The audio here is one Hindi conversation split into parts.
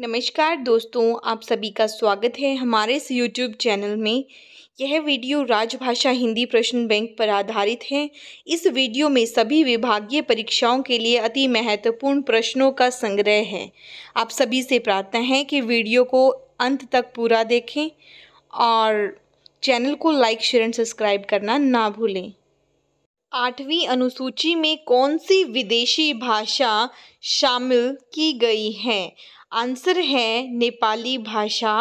नमस्कार दोस्तों आप सभी का स्वागत है हमारे इस यूट्यूब चैनल में यह वीडियो राजभाषा हिंदी प्रश्न बैंक पर आधारित है इस वीडियो में सभी विभागीय परीक्षाओं के लिए अति महत्वपूर्ण प्रश्नों का संग्रह है आप सभी से प्रार्थना है कि वीडियो को अंत तक पूरा देखें और चैनल को लाइक शेयर एंड सब्सक्राइब करना ना भूलें आठवीं अनुसूची में कौन सी विदेशी भाषा शामिल की गई है आंसर है नेपाली भाषा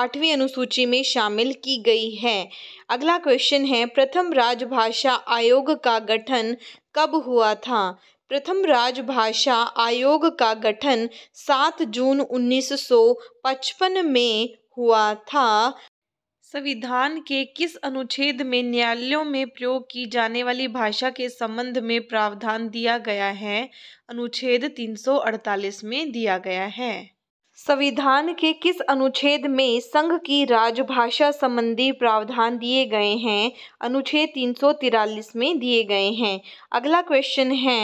आठवीं अनुसूची में शामिल की गई है अगला क्वेश्चन है प्रथम राजभाषा आयोग का गठन कब हुआ था प्रथम राजभाषा आयोग का गठन 7 जून 1955 में हुआ था संविधान के किस अनुच्छेद में न्यायालयों में प्रयोग की जाने वाली भाषा के संबंध में प्रावधान दिया गया है अनुच्छेद 348 में दिया गया है संविधान के किस अनुच्छेद में संघ की राजभाषा संबंधी प्रावधान दिए गए हैं अनुच्छेद तीन सौ तिरालीस में दिए गए हैं अगला क्वेश्चन है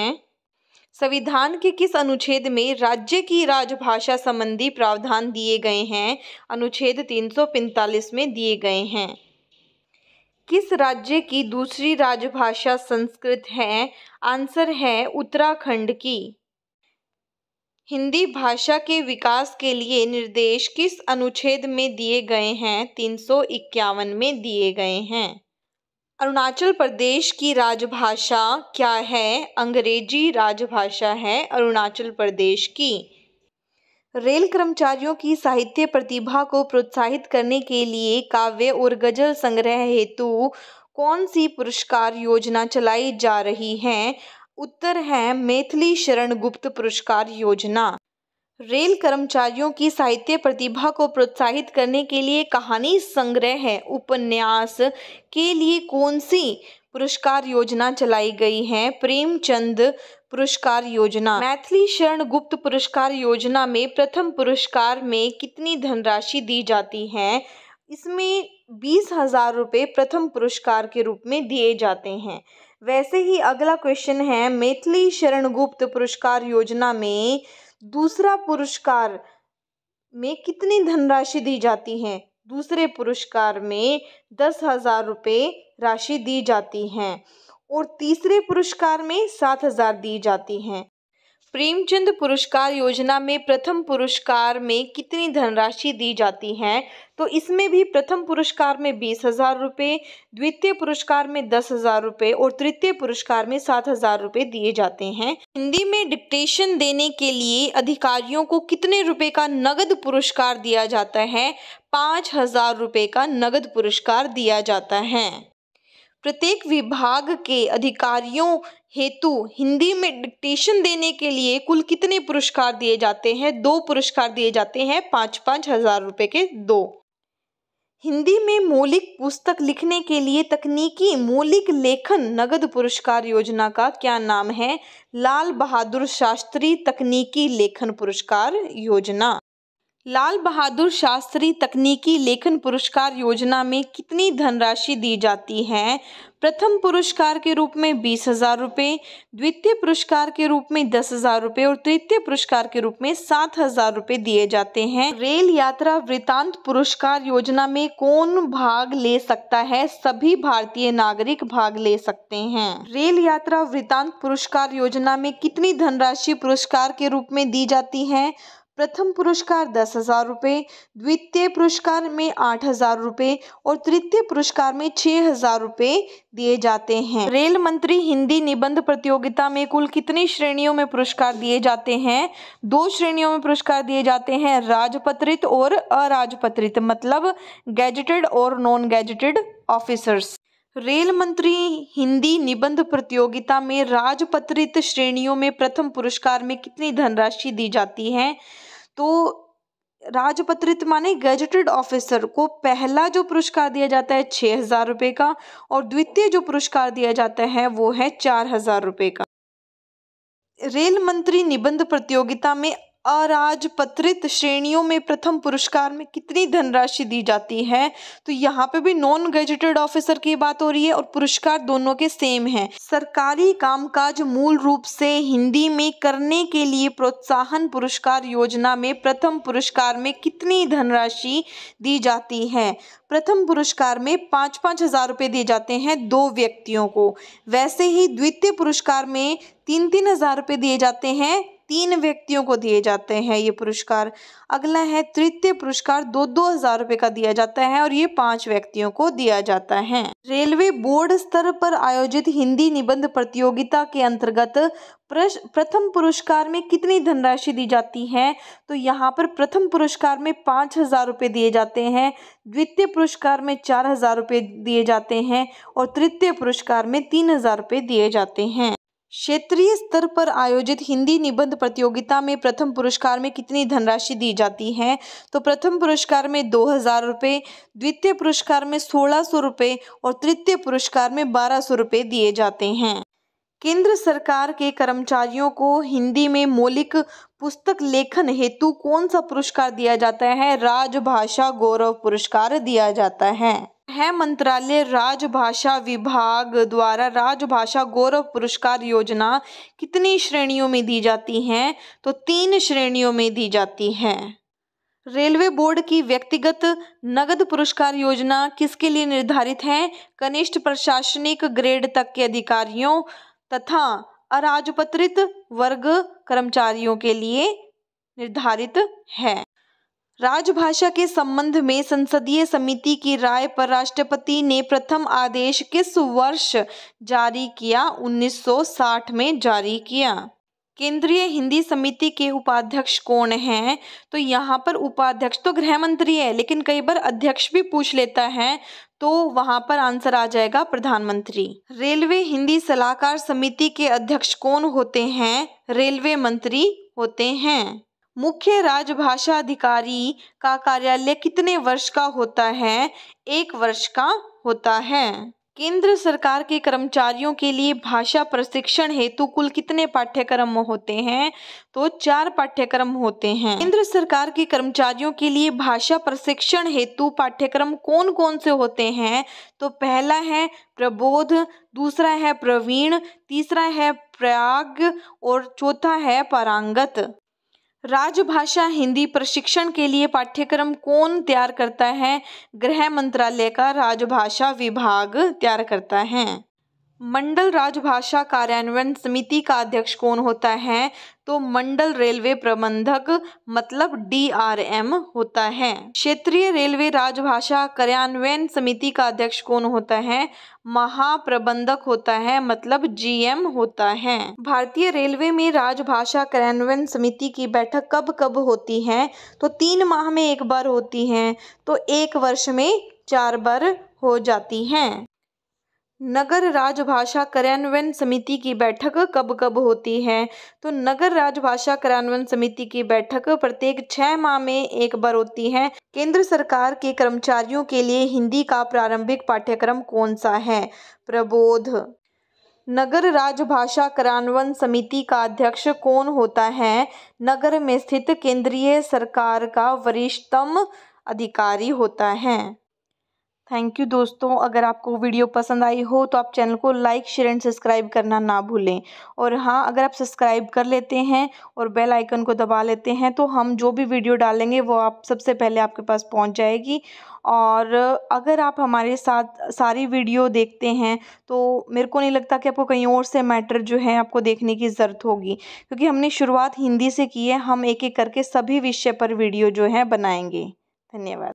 संविधान के किस अनुच्छेद में राज्य की राजभाषा संबंधी प्रावधान दिए गए हैं अनुच्छेद 345 में दिए गए हैं किस राज्य की दूसरी राजभाषा संस्कृत है आंसर है उत्तराखंड की हिंदी भाषा के विकास के लिए निर्देश किस अनुच्छेद में दिए गए हैं तीन सौ इक्यावन में दिए गए हैं अरुणाचल प्रदेश की राजभाषा क्या है अंग्रेजी राजभाषा है अरुणाचल प्रदेश की रेल कर्मचारियों की साहित्य प्रतिभा को प्रोत्साहित करने के लिए काव्य और गजल संग्रह हेतु कौन सी पुरस्कार योजना चलाई जा रही है उत्तर है मैथिली शरण गुप्त पुरस्कार योजना रेल कर्मचारियों की साहित्य प्रतिभा को प्रोत्साहित करने के लिए कहानी संग्रह उपन्यास के लिए कौन सी पुरस्कार योजना चलाई गई है प्रेमचंद पुरस्कार योजना मैथिली शरण गुप्त पुरस्कार योजना में प्रथम पुरस्कार में कितनी धनराशि दी जाती है इसमें बीस हजार रुपये प्रथम पुरस्कार के रूप में दिए जाते हैं वैसे ही अगला क्वेश्चन है मैथिली शरण गुप्त पुरस्कार योजना में दूसरा पुरस्कार में कितनी धनराशि दी जाती है दूसरे पुरस्कार में दस हजार रुपये राशि दी जाती हैं और तीसरे पुरस्कार में सात हजार दी जाती हैं प्रेमचंद पुरस्कार योजना में प्रथम पुरस्कार में कितनी धनराशि दी जाती है तो इसमें भी प्रथम पुरस्कार में बीस हज़ार रुपये द्वितीय पुरस्कार में दस हज़ार रुपये और तृतीय पुरस्कार में सात हज़ार रुपये दिए जाते हैं हिंदी में डिक्टेशन देने के लिए अधिकारियों को कितने रुपए का नगद पुरस्कार दिया जाता है पाँच हज़ार रुपये का नगद पुरस्कार दिया जाता है प्रत्येक विभाग के अधिकारियों हेतु हिंदी में डिक्टेशन देने के लिए कुल कितने पुरस्कार दिए जाते हैं दो पुरस्कार दिए जाते हैं पाँच पाँच हजार रुपये के दो हिंदी में मौलिक पुस्तक लिखने के लिए तकनीकी मौलिक लेखन नगद पुरस्कार योजना का क्या नाम है लाल बहादुर शास्त्री तकनीकी लेखन पुरस्कार योजना लाल बहादुर शास्त्री तकनीकी लेखन पुरस्कार योजना में कितनी धनराशि दी जाती है प्रथम पुरस्कार के रूप में बीस हजार रुपये द्वितीय पुरस्कार के रूप में दस हजार रुपये और तृतीय पुरस्कार के रूप में सात हजार रुपये दिए जाते हैं रेल यात्रा वृतांत पुरस्कार योजना में कौन भाग ले सकता है सभी भारतीय नागरिक भाग ले सकते हैं रेल यात्रा वृतांत पुरस्कार योजना में कितनी धनराशि पुरस्कार के रूप में दी जाती है प्रथम पुरस्कार दस हजार रुपये द्वितीय पुरस्कार में आठ हजार रुपये और तृतीय पुरस्कार में छः हजार रुपये दिए जाते हैं रेल मंत्री हिंदी निबंध प्रतियोगिता में कुल कितनी श्रेणियों में पुरस्कार दिए जाते हैं दो श्रेणियों में पुरस्कार दिए जाते हैं राजपत्रित और अराजपत्रित मतलब गैजेटेड और नॉन गैजेटेड ऑफिसर्स रेल मंत्री हिंदी निबंध प्रतियोगिता में राजपत्रित श्रेणियों में प्रथम पुरस्कार में कितनी धनराशि दी जाती है तो राजपत्रित माने गैजेटेड ऑफिसर को पहला जो पुरस्कार दिया जाता है छः हज़ार रुपये का और द्वितीय जो पुरस्कार दिया जाता है वो है चार हज़ार रुपये का रेल मंत्री निबंध प्रतियोगिता में अराजपत्रित श्रेणियों में प्रथम पुरस्कार में कितनी धनराशि दी जाती है तो यहाँ पे भी नॉन ग्रेजुएटेड ऑफिसर की बात हो रही है और पुरस्कार दोनों के सेम हैं सरकारी कामकाज मूल रूप से हिंदी में करने के लिए प्रोत्साहन पुरस्कार योजना में प्रथम पुरस्कार में कितनी धनराशि दी जाती है प्रथम पुरस्कार में पाँच पाँच हजार रुपये दिए जाते हैं दो व्यक्तियों को वैसे ही द्वितीय पुरस्कार में तीन तीन हजार रुपये दिए जाते हैं तीन व्यक्तियों को दिए जाते हैं ये पुरस्कार अगला है तृतीय पुरस्कार दो दो हजार रुपये का दिया जाता है और ये पांच व्यक्तियों को दिया जाता है रेलवे बोर्ड स्तर पर आयोजित हिंदी निबंध प्रतियोगिता के अंतर्गत प्रथम पुरस्कार में कितनी धनराशि दी जाती है तो यहाँ पर प्रथम पुरस्कार में पांच हज़ार रुपए दिए जाते हैं द्वितीय पुरस्कार में चार हज़ार रुपए दिए जाते हैं और तृतीय पुरस्कार में तीन हज़ार रुपये दिए जाते हैं क्षेत्रीय स्तर पर आयोजित हिंदी निबंध प्रतियोगिता में प्रथम पुरस्कार में कितनी धनराशि दी जाती है तो प्रथम पुरस्कार में दो हज़ार रुपये द्वितीय पुरस्कार में सोलह सौ रुपये और तृतीय पुरस्कार में बारह सौ रुपये दिए जाते हैं केंद्र सरकार के कर्मचारियों को हिंदी में मौलिक पुस्तक लेखन हेतु कौन सा पुरस्कार दिया जाता है राजभाषा गौरव पुरस्कार दिया जाता है है मंत्रालय राजभाषा विभाग द्वारा राजभाषा गौरव पुरस्कार योजना कितनी श्रेणियों में दी जाती हैं तो तीन श्रेणियों में दी जाती हैं रेलवे बोर्ड की व्यक्तिगत नगद पुरस्कार योजना किसके लिए निर्धारित है कनिष्ठ प्रशासनिक ग्रेड तक के अधिकारियों तथा अराजपत्रित वर्ग कर्मचारियों के लिए निर्धारित है राजभाषा के संबंध में संसदीय समिति की राय पर राष्ट्रपति ने प्रथम आदेश किस वर्ष जारी किया 1960 में जारी किया केंद्रीय हिंदी समिति के उपाध्यक्ष कौन हैं तो यहाँ पर उपाध्यक्ष तो गृह मंत्री है लेकिन कई बार अध्यक्ष भी पूछ लेता है तो वहाँ पर आंसर आ जाएगा प्रधानमंत्री रेलवे हिंदी सलाहकार समिति के अध्यक्ष कौन होते हैं रेलवे मंत्री होते हैं मुख्य राजभाषा अधिकारी का कार्यालय कितने वर्ष का होता है एक वर्ष का होता है केंद्र सरकार के कर्मचारियों के लिए भाषा प्रशिक्षण हेतु कुल कितने पाठ्यक्रम होते हैं तो चार पाठ्यक्रम होते हैं केंद्र सरकार के कर्मचारियों के लिए भाषा प्रशिक्षण हेतु पाठ्यक्रम कौन कौन से होते हैं तो पहला है प्रबोध दूसरा है प्रवीण तीसरा है प्रयाग और चौथा है परांगत राजभाषा हिंदी प्रशिक्षण के लिए पाठ्यक्रम कौन तैयार करता है गृह मंत्रालय का राजभाषा विभाग तैयार करता है मंडल राजभाषा कार्यान्वयन समिति का अध्यक्ष कौन होता है तो मंडल रेलवे प्रबंधक मतलब डीआरएम होता है क्षेत्रीय रेलवे राजभाषा कार्यान्वयन समिति का अध्यक्ष कौन होता है महाप्रबंधक होता है मतलब जीएम होता है भारतीय रेलवे में राजभाषा कार्यान्वयन समिति की बैठक कब कब होती है तो तीन माह में एक बार होती है तो एक वर्ष में चार बार हो जाती हैं नगर राजभाषा कार्यान्वयन समिति की बैठक कब कब होती है तो नगर राजभाषा क्रियान्वयन समिति की बैठक प्रत्येक छः माह में एक बार होती है केंद्र सरकार के कर्मचारियों के लिए हिंदी का प्रारंभिक पाठ्यक्रम कौन सा है प्रबोध नगर राजभाषा क्रियान्वयन समिति का अध्यक्ष कौन होता है नगर में स्थित केंद्रीय सरकार का वरिष्ठतम अधिकारी होता है थैंक यू दोस्तों अगर आपको वीडियो पसंद आई हो तो आप चैनल को लाइक शेयर एंड सब्सक्राइब करना ना भूलें और हाँ अगर आप सब्सक्राइब कर लेते हैं और बेल आइकन को दबा लेते हैं तो हम जो भी वीडियो डालेंगे वो आप सबसे पहले आपके पास पहुंच जाएगी और अगर आप हमारे साथ सारी वीडियो देखते हैं तो मेरे को नहीं लगता कि आपको कहीं और से मैटर जो है आपको देखने की ज़रूरत होगी क्योंकि हमने शुरुआत हिंदी से की है हम एक एक करके सभी विषय पर वीडियो जो है बनाएंगे धन्यवाद